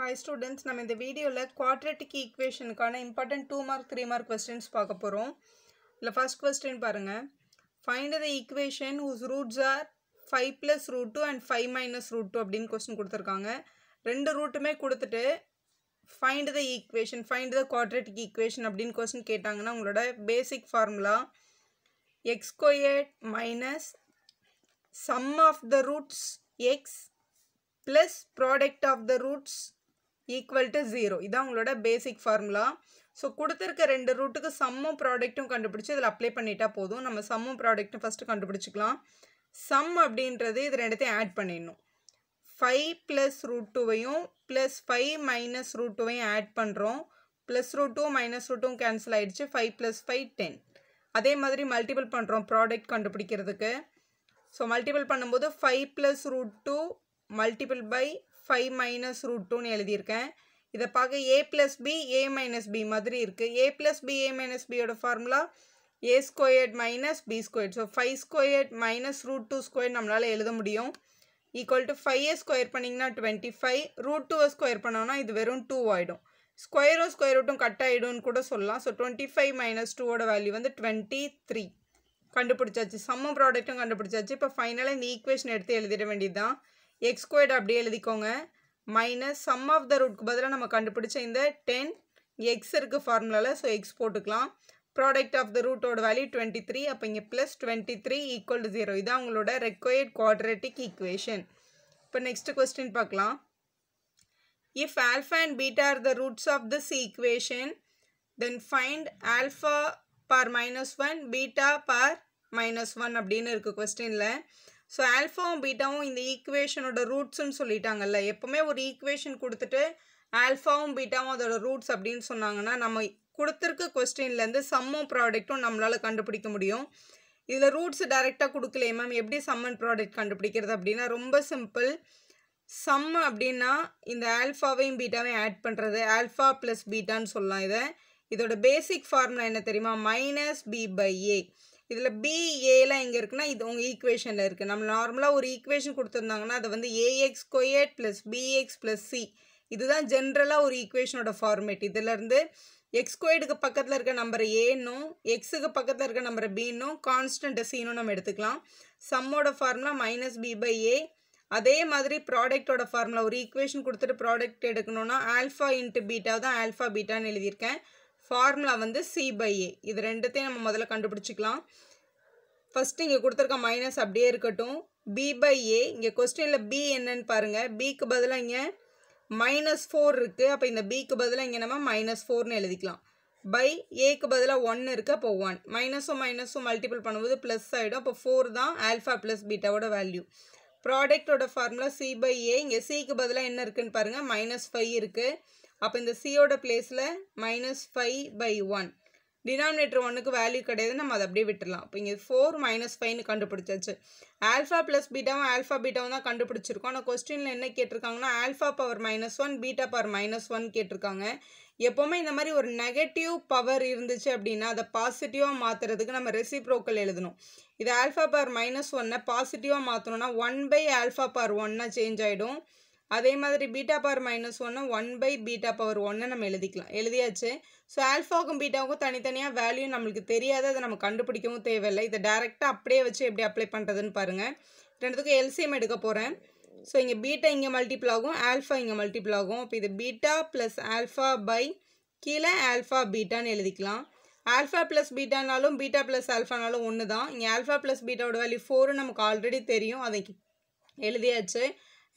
hi students நம்ம இந்த வீடியோவில் குவாட்ரட்டிக் ஈக்குவேஷனுக்கான important two mark three mark questions பார்க்க போகிறோம் இல்லை ஃபஸ்ட் கொஸ்டின் பாருங்கள் find the equation whose roots are five plus root two and five minus root two அப்படின்னு கொஸ்டின் கொடுத்துருக்காங்க ரெண்டு ரூட்டுமே கொடுத்துட்டு find the equation find the quadratic equation அப்படின்னு கொஸ்டின் கேட்டாங்கன்னா உங்களோட basic formula x minus sum of the roots x plus product of the roots equal to zero இதான் உங்களோட பேசிக் ஃபார்முலா ஸோ கொடுத்துருக்க ரெண்டு ரூட்டுக்கு சம்மும் ப்ராடக்ட்டும் கண்டுபிடிச்சி இதில் அப்ளை பண்ணிட்டா போதும் நம்ம சம்மும் ப்ராடக்ட்டும் ஃபஸ்ட்டு கண்டுபிடிச்சிக்கலாம் சம் அப்படின்றது இது ரெண்டுத்தையும் ஆட் பண்ணிடணும் ஃபைவ் ப்ளஸ் ரூட் டூவையும் ப்ளஸ் ஃபைவ் மைனஸ் ரூட் டூவையும் ஆட் பண்ணுறோம் plus root two minus root two cancel ஆகிடுச்சு ஃபைவ் ப்ளஸ் ஃபைவ் டென் அதே மாதிரி மல்டிபிள் பண்ணுறோம் ப்ராடக்ட் கண்டுபிடிக்கிறதுக்கு ஸோ மல்டிபிள் பண்ணும்போது five plus root two multiple by five minus root டூன்னு எழுதியிருக்கேன் இதை பார்க்க A plus B A minus பி மாதிரி இருக்குது ஏ ப்ளஸ் பி ஏ மைனஸ் பியோட formula A squared minus B squared so five squared minus root two square நம்மளால் எழுத முடியும் ஈக்குவல் டு ஃபைவ் ஏ ஸ்கொயர் பண்ணிங்கன்னா டுவெண்ட்டி ஃபைவ் ரூட் டூவை ஸ்கொயர் பண்ணோன்னா இது வெறும் டூ ஆகிடும் square ஸ்கொயர் ரூட்டும் கட் ஆகிடும்னு கூட சொல்லலாம் ஸோ 25 ஃபைவ் மைனஸ் டூவோட வேல்யூ வந்து 23 த்ரீ கண்டுபிடிச்சாச்சு பிராடைட்டும் ப்ராடக்ட்டும் கண்டுபிடிச்சாச்சு இப்போ ஃபைனலாக இந்த ஈக்குவேஷன் எடுத்து எழுதிட வேண்டியது தான் x squared அப்படியே எழுதிக்கோங்க minus sum of the root பதிலாக நம்ம கண்டுபிடிச்ச இந்த டென் எக்ஸ் இருக்குது ஃபார்முலாவில் ஸோ எக்ஸ் போட்டுக்கலாம் ப்ராடக்ட் ஆஃப் த ரூட்டோட வேல்யூ டுவெண்ட்டி த்ரீ அப்போ இங்கே ப்ளஸ் டுவெண்ட்டி த்ரீ to 0 இதா உங்களுட உங்களோட quadratic equation ஈக்குவேஷன் இப்போ question கொஸ்டின் பார்க்கலாம் if alpha and are the the roots of equation equation then find alpha bar minus one beta bar minus one அப்படின்னு இருக்குது கொஸ்டினில் so ஆல்ஃபாவும் பீட்டாவும் இந்த ஈக்குவேஷனோட ரூட்ஸ்ன்னு சொல்லிட்டாங்கல்ல எப்போவுமே ஒரு ஈக்குவேஷன் கொடுத்துட்டு ஆல்ஃபாவும் பீட்டாவும் அதோட ரூட்ஸ் அப்படின்னு சொன்னாங்கன்னா நம்ம கொடுத்துருக்க கொஸ்டின்லேருந்து சம்மும் ப்ராடக்ட்டும் நம்மளால் கண்டுபிடிக்க முடியும் இதில் ரூட்ஸ் டைரெக்டாக கொடுக்கலையே மேம் எப்படி சம் அண்ட் ப்ராடக்ட் கண்டுபிடிக்கிறது அப்படின்னா ரொம்ப சிம்பிள் சம் அப்படின்னா இந்த ஆல்ஃபாவையும் பீட்டாவையும் ஆட் பண்ணுறது ஆல்ஃபா ப்ளஸ் பீட்டான்னு சொல்லலாம் இதை இதோட பேசிக் ஃபார்முலா என்ன தெரியுமா மைனஸ் பி பை ஏ இதில் பி ஏலாம் எங்கே இருக்குன்னா இது உங்கள் ஈக்குவேஷனில் இருக்குது நம்ம நார்மலாக ஒரு ஈக்குவேஷன் கொடுத்துருந்தாங்கன்னா அதை வந்து A X squared plus px plus C இதுதான் ஜென்ரலாக ஒரு ஈக்குவேஷனோட ஃபார்மேட் இதிலேருந்து எக்ஸ் ஸ்கொயர்டுக்கு பக்கத்தில் இருக்க நம்பர் ஏன்னும் எக்ஸுக்கு பக்கத்தில் இருக்க நம்பர் பின்னும் கான்ஸ்டண்ட்டை சீனும் நம்ம எடுத்துக்கலாம் சம்மோட formula minus B by A அதே மாதிரி ப்ராடக்டோட ஃபார்முலா ஒரு ஈக்குவேஷன் கொடுத்துட்டு ப்ராடக்ட் எடுக்கணும்னா ஆல்ஃபா இன்ட்டு பீட்டா தான் ஆல்ஃபா பீட்டான்னு எழுதியிருக்கேன் ஃபார்முலா வந்து சி பை ஏ இது ரெண்டுத்தையும் நம்ம முதல்ல கண்டுபிடிச்சிக்கலாம் ஃபஸ்ட்டு இங்கே கொடுத்துருக்க மைனஸ் அப்படியே இருக்கட்டும் பி பை ஏ இங்கே கொஸ்டினில் பி என்னன்னு பாருங்கள் பிக்கு பதிலாக இங்கே மைனஸ் ஃபோர் இருக்குது அப்போ இந்த பிக்கு பதிலாக இங்கே நம்ம மைனஸ் ஃபோர்னு எழுதிக்கலாம் பை ஏக்கு பதிலாக ஒன்று இருக்குது அப்போ ஒன் மைனஸும் மைனஸும் மல்டிபிள் பண்ணும்போது ப்ளஸ் ஆகிடும் அப்போ ஃபோர் தான் ஆல்ஃபா ப்ளஸ் பீட்டாவோட வேல்யூ ப்ராடக்டோட ஃபார்முலா சி பை ஏ இங்கே சிக்கு பதிலாக என்ன இருக்குதுன்னு பாருங்கள் மைனஸ் ஃபைவ் இருக்குது அப்போ இந்த சியோட பிளேஸில் minus five by one denominator ஒன்றுக்கு வேல்யூ கிடையாது நம்ம அதை அப்படியே விட்டுடலாம் இப்போ இங்கே ஃபோர் மைனஸ் ஃபைவ்னு கண்டுபிடிச்சாச்சு ஆல்ஃபா ப்ளஸ் பீட்டாவும் ஆல்ஃபா பீட்டாவும் தான் கண்டுபிடிச்சிருக்கோம் ஆனால் கொஸ்டினில் என்ன கேட்டிருக்காங்கன்னா alpha power minus one beta power minus one கேட்டிருக்காங்க எப்போவுமே இந்த மாதிரி ஒரு நெகட்டிவ் பவர் இருந்துச்சு அப்படின்னா அதை பாசிட்டிவாக மாற்றுறதுக்கு நம்ம ரெசிப்ரோக்கல் எழுதணும் இது ஆல்ஃபா பவர் மைனஸ் ஒன்னை பாசிட்டிவாக மாற்றணும்னா ஒன் பை ஆல்ஃபா பவர் ஒன்னாக சேஞ்ச் ஆகிடும் அதே மாதிரி பீட்டா பவர் மைனஸ் ஒன்று ஒன் பை பீட்டா பவர் ஒன்று நம்ம எழுதிக்கலாம் எழுதியாச்சு ஸோ ஆல்ஃபாவுக்கும் பீட்டாவுக்கும் தனித்தனியாக வேல்யூ நம்மளுக்கு தெரியாது அதை நம்ம கண்டுபிடிக்கவும் தேவையில்லை இதை டேரெக்டாக அப்படியே வச்சு எப்படி அப்ளை பண்ணுறதுன்னு பாருங்கள் ரெண்டுத்துக்கும் எல்சிஎம் எடுக்க போகிறேன் ஸோ இங்கே பீட்டா இங்கே மல்டிப்ளா ஆகும் ஆல்ஃபா இங்கே மல்டிப்ளா ஆகும் இப்போ இது பீட்டா ப்ளஸ் ஆல்ஃபா பை கீழே ஆல்ஃபா பீட்டான்னு எழுதிக்கலாம் ஆல்ஃபா ப்ளஸ் பீட்டானாலும் பீட்டா ப்ளஸ் ஆல்ஃபானாலும் ஒன்று தான் இங்கே ஆல்ஃபா ப்ளஸ் பீட்டாவோட வேல்யூ ஃபோர் நமக்கு ஆல்ரெடி தெரியும் அதை எழுதியாச்சு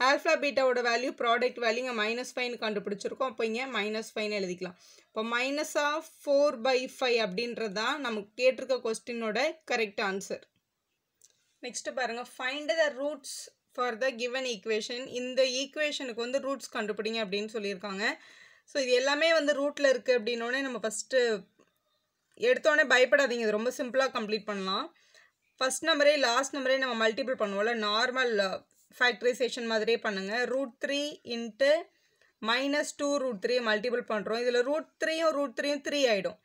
ஆல்ஃபா பீட்டாவோட வேல்யூ ப்ராடக்ட் வேல்யூ இங்கே மைனஸ் ஃபைன் கண்டுபிடிச்சிருக்கோம் அப்போ இங்கே மைனஸ் ஃபைன் எழுதிக்கலாம் இப்போ மைனஸாக ஃபோர் பை ஃபைவ் அப்படின்றது தான் நமக்கு கேட்டிருக்க கொஸ்டினோட கரெக்ட் ஆன்சர் நெக்ஸ்ட்டு பாருங்கள் find the roots for the given equation இந்த ஈக்குவேஷனுக்கு வந்து ரூட்ஸ் கண்டுபிடிங்க அப்படின்னு சொல்லியிருக்காங்க ஸோ இது எல்லாமே வந்து ரூட்டில் இருக்குது அப்படின்னோடனே நம்ம ஃபஸ்ட்டு எடுத்தோடனே பயப்படாதீங்க இது ரொம்ப சிம்பிளாக கம்ப்ளீட் பண்ணலாம் ஃபஸ்ட் நம்பரே லாஸ்ட் நம்பரே நம்ம மல்டிபிள் பண்ணுவோம்ல நார்மல் ஃபேக்ட்ரைசேஷன் மாதிரியே பண்ணுங்கள் root three into minus two root three multiple பண்ணுறோம் இதில் ரூட் த்ரீயும் ரூட் த்ரீயும் த்ரீ ஆகிடும்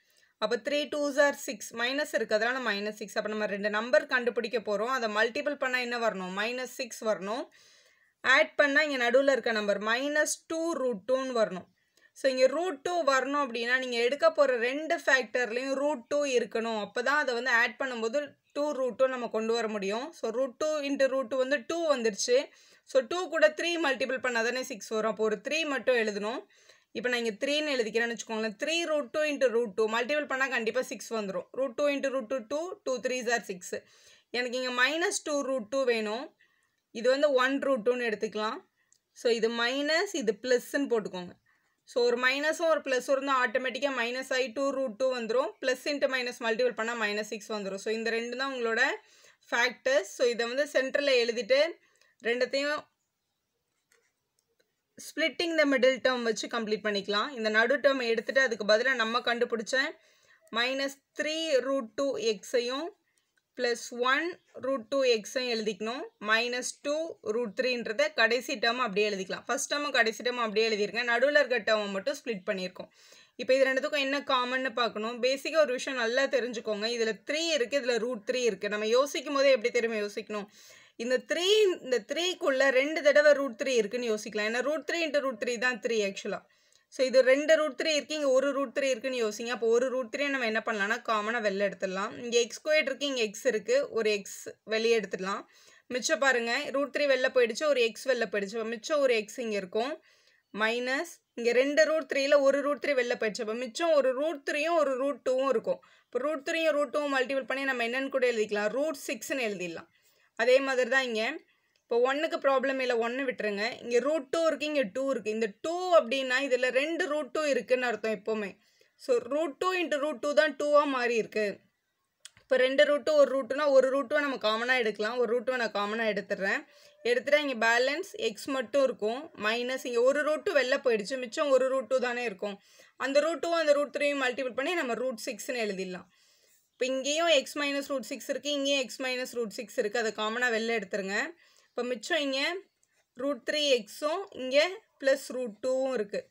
அப்போ த்ரீ டூ ஜார் சிக்ஸ் மைனஸ் இருக்குது அதனால் மைனஸ் சிக்ஸ் அப்போ நம்ம ரெண்டு நம்பர் கண்டுபிடிக்க போகிறோம் அதை மல்டிபிள் பண்ணால் என்ன வரணும் மைனஸ் சிக்ஸ் வரணும் ஆட் பண்ணால் இங்கே நடுவில் இருக்க நம்பர் மைனஸ் டூ ரூட் டூன்னு வரணும் ஸோ இங்கே ரூட் டூ வரணும் அப்படின்னா நீங்கள் எடுக்க போகிற ரெண்டு ஃபேக்டர்லேயும் ரூட் டூ இருக்கணும் அப்போ தான் அதை வந்து ஆட் பண்ணும்போது டூ ரூட் டூ நம்ம கொண்டு வர முடியும் so root two into root two வந்து டூ வந்துருச்சு ஸோ டூ கூட த்ரீ மல்டிபிள் பண்ணால் தானே சிக்ஸ் வரும் அப்போ ஒரு த்ரீ மட்டும் எழுதணும் இப்போ நான் இங்கே த்ரீன்னு எழுதிக்கிறேன்னு வச்சுக்கோங்களேன் three root two into root two multiple பண்ணால் கண்டிப்பாக சிக்ஸ் வந்துடும் root two into root two two two three ஜார் சிக்ஸ் எனக்கு இங்கே மைனஸ் டூ ரூட் டூ வேணும் இது வந்து ஒன் ரூட் டூன்னு எடுத்துக்கலாம் ஸோ இது மைனஸ் இது ப்ளஸ்ன்னு போட்டுக்கோங்க ஸோ ஒரு மைனஸும் ஒரு ப்ளஸ் இருந்தால் ஆட்டோமேட்டிக்காக மைனஸ் ஐ டூ ரூட் டூ வந்துடும் ப்ளஸ் இன்ட்டு மைனஸ் மல்டிபிள் பண்ணால் மைனஸ் சிக்ஸ் வந்துடும் ஸோ இந்த ரெண்டு தான் உங்களோட ஃபேக்டர்ஸ் ஸோ இதை வந்து சென்டரில் எழுதிட்டு ரெண்டத்தையும் ஸ்ப்ளிட்டிங் த மிடில் டேர்ம் வச்சு கம்ப்ளீட் பண்ணிக்கலாம் இந்த நடு டேர்மை எடுத்துகிட்டு அதுக்கு பதிலாக நம்ம கண்டுபிடிச்சேன் மைனஸ் த்ரீ ரூட் டூ எக்ஸையும் ப்ளஸ் ஒன் ரூட் டூ எக்ஸும் எழுதிக்கணும் மைனஸ் டூ ரூட் இன்றுது கடைசி டேர்ம் அப்படியே எழுதிக்கலாம் ஃபஸ்ட் டேர்மும் கடைசி டேர்மும் அப்படியே எழுதியிருக்கேன் நடுவில் இருக்க டேர்மை மட்டும் ஸ்ப்ளிட் பண்ணியிருக்கோம் இப்போ இது ரெண்டுத்துக்கும் என்ன காமன்னு பார்க்கணும் basic ஒரு விஷயம் நல்லா தெரிஞ்சுக்கோங்க இதில் த்ரீ இருக்குது இதில் ரூட் த்ரீ இருக்குது நம்ம யோசிக்கும் போதே எப்படி தெரியுமா யோசிக்கணும் இந்த த்ரீ இந்த த்ரீக்குள்ளே ரெண்டு தடவை ரூட் த்ரீ இருக்குன்னு யோசிக்கலாம் ஏன்னா root three into root three தான் த்ரீ ஆக்சுவலாக ஸோ இது ரெண்டு ரூட் த்ரீ இருக்குது இங்கே ஒரு ரூட் த்ரீ இருக்குன்னு யோசிங்க அப்போ ஒரு ரூட் த்ரீ நம்ம என்ன பண்ணலாம்னா காமனாக வெளில எடுத்துடலாம் இங்கே எக்ஸ் ஸ்கொயர் இருக்குது இங்கே எக்ஸ் இருக்குது ஒரு எக்ஸ் வெளியே எடுத்துடலாம் மிச்சம் பாருங்கள் ரூட் த்ரீ வெளில போயிடுச்சு ஒரு எக்ஸ் வெளில போயிடுச்சு மிச்சம் ஒரு எக்ஸ் இங்கே இருக்கும் மைனஸ் இங்கே ரெண்டு ரூட் த்ரீயில் ஒரு ரூட் த்ரீ வெளில போயிடுச்சு அப்போ மிச்சம் ஒரு ரூட் த்ரீயும் ஒரு ரூட் டூவும் இருக்கும் இப்போ ரூட் த்ரீயும் ரூட் டூவும் மல்டிபிள் பண்ணி நம்ம என்னென்னு கூட எழுதிக்கலாம் ரூட் சிக்ஸ்னு எழுதிடலாம் அதே மாதிரி தான் இங்கே இப்போ ஒன்றுக்கு ப்ராப்ளம் இல்லை ஒன்று விட்டுருங்க இங்கே ரூட் டூ இருக்குது இங்கே டூ இருக்குது இந்த டூ அப்படின்னா இதில் ரெண்டு ரூட் டூ இருக்குதுன்னு அர்த்தம் எப்போவுமே so root two into root two தான் டூவாக மாறி இருக்குது இப்போ ரெண்டு ரூட்டு ஒரு ரூட்டுனா ஒரு ரூட்டும் நம்ம காமனாக எடுக்கலாம் ஒரு ரூட்டும் நான் காமனாக எடுத்துடுறேன் எடுத்துகிட்டா இங்கே பேலன்ஸ் எக்ஸ் மட்டும் இருக்கும் மைனஸ் இங்கே ஒரு ரூட்டு வெளில போயிடுச்சு மிச்சம் ஒரு டூ தானே இருக்கும் அந்த ரூட்டும் அந்த ரூட் த்ரீயும் மல்டிபிள் பண்ணி நம்ம ரூட் சிக்ஸ்னு எழுதிடலாம் இப்போ இங்கேயும் எக்ஸ் மைனஸ் ரூட் சிக்ஸ் இருக்குது இங்கேயும் எக்ஸ் மைனஸ் ரூட் சிக்ஸ் இருக்குது அதை காமனாக வெளில எடுத்துருங்க இப்போ மிச்சம் இங்கே ரூட் த்ரீ எக்ஸும் இங்கே ப்ளஸ் ரூட் டூவும் இருக்குது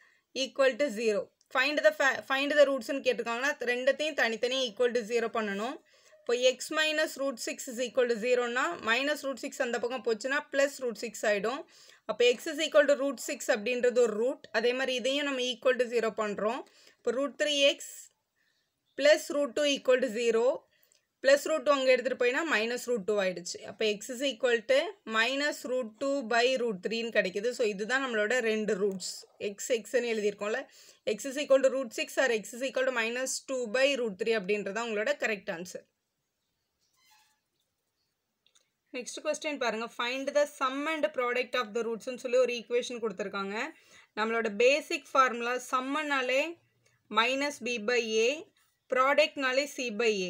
equal to zero find the find the ரூட்ஸ்னு கேட்டிருக்காங்கன்னா ரெண்டத்தையும் தனித்தனியாக ஈக்குவல் டு ஜீரோ பண்ணணும் இப்போ x minus root six is equal to ஜீரோனா மைனஸ் ரூட் சிக்ஸ் அந்த பக்கம் போச்சுன்னா ப்ளஸ் ரூட் சிக்ஸ் ஆகிடும் அப்போ x is equal to root six அப்படின்றது ஒரு ரூட் அதே மாதிரி இதையும் நம்ம ஈக்குவல் டு ஜீரோ பண்ணுறோம் இப்போ root three x plus root two equal to zero plus root two அங்கே எடுத்துகிட்டு போயினா மைனஸ் ரூட் டூ ஆகிடுச்சு அப்போ x is equal to minus root two by root த்ரீன்னு கிடைக்குது ஸோ இதுதான் நம்மளோட ரெண்டு ரூட்ஸ் எக்ஸ் எக்ஸ்ன்னு எழுதியிருக்கோம்ல x is equal to root six or x is equal to minus two by root three அப்படின்றது உங்களோட கரெக்ட் ஆன்சர் நெக்ஸ்ட் கொஸ்டின் பாருங்கள் find the sum and product of the ரூட்ஸ்னு சொல்லி ஒரு ஈக்குவேஷன் கொடுத்துருக்காங்க நம்மளோட பேசிக் ஃபார்முலா சம்மனாலே மைனஸ் பி பை ஏ ப்ராடக்ட்னாலே சி பை ஏ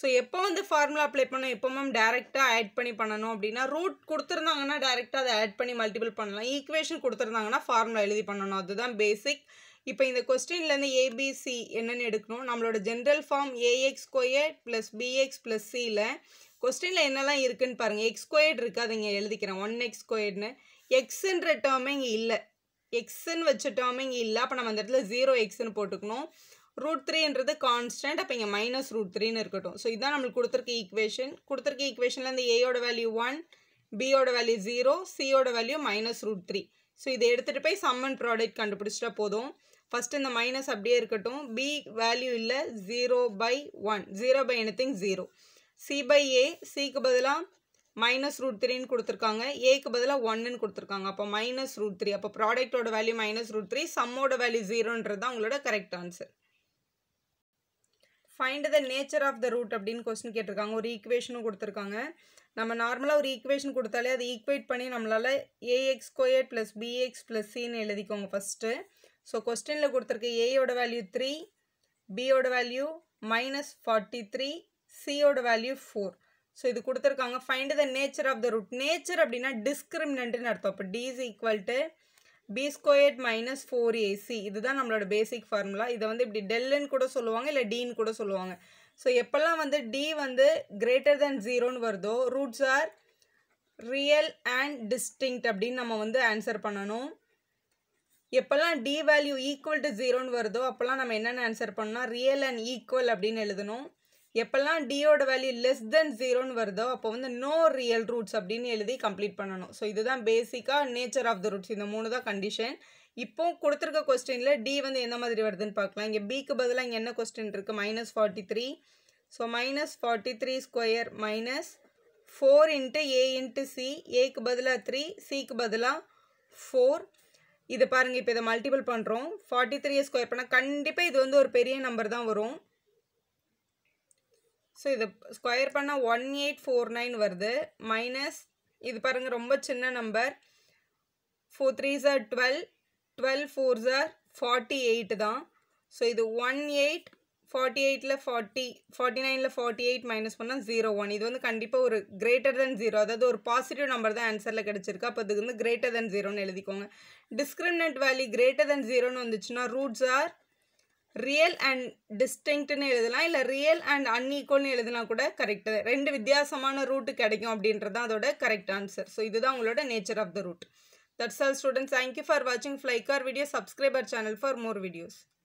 ஸோ எப்போ வந்து ஃபார்முலா அப்ளை பண்ணோம் எப்போ மேம் டேரெக்டாக ஆட் பண்ணி பண்ணணும் அப்படின்னா ரூட் கொடுத்துருந்தாங்கன்னா டேரெக்டாக அதை ஆட் பண்ணி மல்டிபிள் பண்ணலாம் ஈக்குவேஷன் கொடுத்துருந்தாங்கன்னா ஃபார்முலா எழுதி பண்ணணும் அதுதான் பேசிக் இப்போ இந்த கொஸ்டின்லேருந்து ஏபிசி என்னென்னு எடுக்கணும் நம்மளோட general form A X square plus px plus சியில் கொஸ்டினில் என்னெல்லாம் இருக்குதுன்னு பாருங்கள் எக்ஸ் ஸ்கொயர்ட் இருக்குது அதை இங்கே எழுதிக்கிறேன் ஒன் எக்ஸ் ஸ்கொயர்ட்னு எக்ஸுன்ற டேர்மே இங்கே இல்லை எக்ஸுன்னு வச்ச டேர்மே இங்கே இல்லை அப்போ நம்ம அந்த இடத்துல ஜீரோ எக்ஸ்ன்னு போட்டுக்கணும் ரூட் த்ரீன்றது கான்ஸ்டன்ட் அப்போ இங்கே மைனஸ் ரூட் த்ரீன்னு இருக்கட்டும் ஸோ இதுதான் நம்மளுக்கு கொடுத்துருக்க ஈக்குவேஷன் கொடுத்துருக்க ஈக்குவேஷனில் இந்த ஏயோட வேல்யூ ஒன் பியோட வேல்யூ ஜீரோ சியோட value minus root three so இதை எடுத்துகிட்டு போய் சம்மன் ப்ராடக்ட் கண்டுபிடிச்சிட்டா போதும் ஃபஸ்ட்டு இந்த மைனஸ் அப்படியே இருக்கட்டும் பி வேல்யூ இல்லை zero by one zero by திங் ஜீரோ சி பை ஏ சிக்கு பதிலாக மைனஸ் ரூட் த்ரீன்னு கொடுத்துருக்காங்க ஏக்கு பதிலாக ஒன்னுன்னு கொடுத்துருக்காங்க அப்போ மைனஸ் ரூட் த்ரீ அப்போ ப்ராடக்டோட வேல்யூ மைனஸ் ரூட் த்ரீ சம்மோட வேல்யூ ஜீரோன்றது தான் உங்களோட correct answer find the nature of the root அப்படின்னு கொஸ்டின் கேட்டிருக்காங்க ஒரு ஈக்குவேஷனும் கொடுத்துருக்காங்க நம்ம நார்மலாக ஒரு ஈக்குவேஷன் கொடுத்தாலே அதை ஈக்குவேட் பண்ணி நம்மளால் a x square plus px plus சின்னு எழுதிக்கோங்க ஃபஸ்ட்டு ஸோ கொஸ்டினில் கொடுத்துருக்க ஏயோட வேல்யூ த்ரீ பியோட வேல்யூ மைனஸ் ஃபார்ட்டி த்ரீ சியோட வேல்யூ ஃபோர் ஸோ இது கொடுத்துருக்காங்க find the nature of the root nature அப்படின்னா டிஸ்கிரிமினன்ட்னு அர்த்தம் இப்போ D is equal to b squared minus four a c இதுதான் நம்மளோட பேசிக் ஃபார்முலா இதை வந்து இப்படி டெல்லுன்னு கூட சொல்லுவாங்க இல்லை டீன்னு கூட சொல்லுவாங்க ஸோ எப்போல்லாம் வந்து டி வந்து கிரேட்டர் தேன் ஜீரோன்னு வருதோ roots are real and distinct அப்படின்னு நம்ம வந்து ஆன்சர் பண்ணணும் எப்போல்லாம் டி வேல்யூ ஈக்குவல் டு ஜீரோன்னு வருதோ அப்போல்லாம் நம்ம என்னென்ன ஆன்சர் பண்ணால் ரியல் அண்ட் ஈக்குவல் அப்படின்னு எழுதணும் எப்பெல்லாம் டியோட வேல்யூ லெஸ் தென் ஜீரோன்னு வருதோ அப்போ வந்து நோ ரியல் ரூட்ஸ் அப்படின்னு எழுதி கம்ப்ளீட் பண்ணணும் ஸோ இதுதான் பேசிக்காக நேச்சர் ஆஃப் த ரூட்ஸ் இந்த மூணு தான் கண்டிஷன் இப்போ கொடுத்துருக்க கொஸ்டினில் டி வந்து எந்த மாதிரி வருதுன்னு பார்க்கலாம் இங்கே பிக்கு பதிலாக இங்கே என்ன கொஸ்டின் இருக்குது minus forty three so minus forty three square minus four into a into c ஏக்கு பதிலாக த்ரீ சிக்கு பதிலாக ஃபோர் இது பாருங்கள் இப்போ இதை மல்டிபிள் பண்ணுறோம் ஃபார்ட்டி த்ரீ ஸ்கொயர் பண்ணால் கண்டிப்பாக இது வந்து ஒரு பெரிய நம்பர் தான் வரும் ஸோ இதை ஸ்கொயர் பண்ணால் ஒன் எயிட் ஃபோர் நைன் வருது மைனஸ் இது பாருங்கள் ரொம்ப சின்ன நம்பர் ஃபோர் த்ரீ சார் டுவெல் டுவெல் ஃபோர் சார் ஃபார்ட்டி எயிட் தான் ஸோ இது ஒன் எயிட் ஃபார்ட்டி எயிட்டில் ஃபார்ட்டி ஃபார்ட்டி நைனில் ஃபார்ட்டி எயிட் மைனஸ் பண்ணால் ஜீரோ ஒன் இது வந்து கண்டிப்பாக ஒரு கிரேட்டர் தென் ஜீரோ அதாவது ஒரு பாசிட்டிவ் நம்பர் தான் ஆன்சரில் கிடச்சிருக்கு அப்போ இதுக்கு வந்து கிரேட்டர் தென் ஜீரோன்னு எழுதிக்கோங்க டிஸ்கிரிமினட் வேல்யூ கிரேட்டர் தென் ஜீரோன்னு வந்துச்சுன்னா ரூட்ஸ் ஆர் ரியல் அண்ட் டிஸ்டிங்க்ட்னு எழுதலாம் இல்லை ரியல் அண்ட் அன்ஈக்குவல்னு எழுதினா கூட கரெக்டு ரெண்டு வித்தியாசமான ரூட்டு கிடைக்கும் அப்படின்றது தான் அதோட கரெக்ட் ஆன்சர் ஸோ இதுதான் உங்களோட nature of the root that's all students thank you for வாட்சிங் ஃப்ளைக் our video subscriber channel for more videos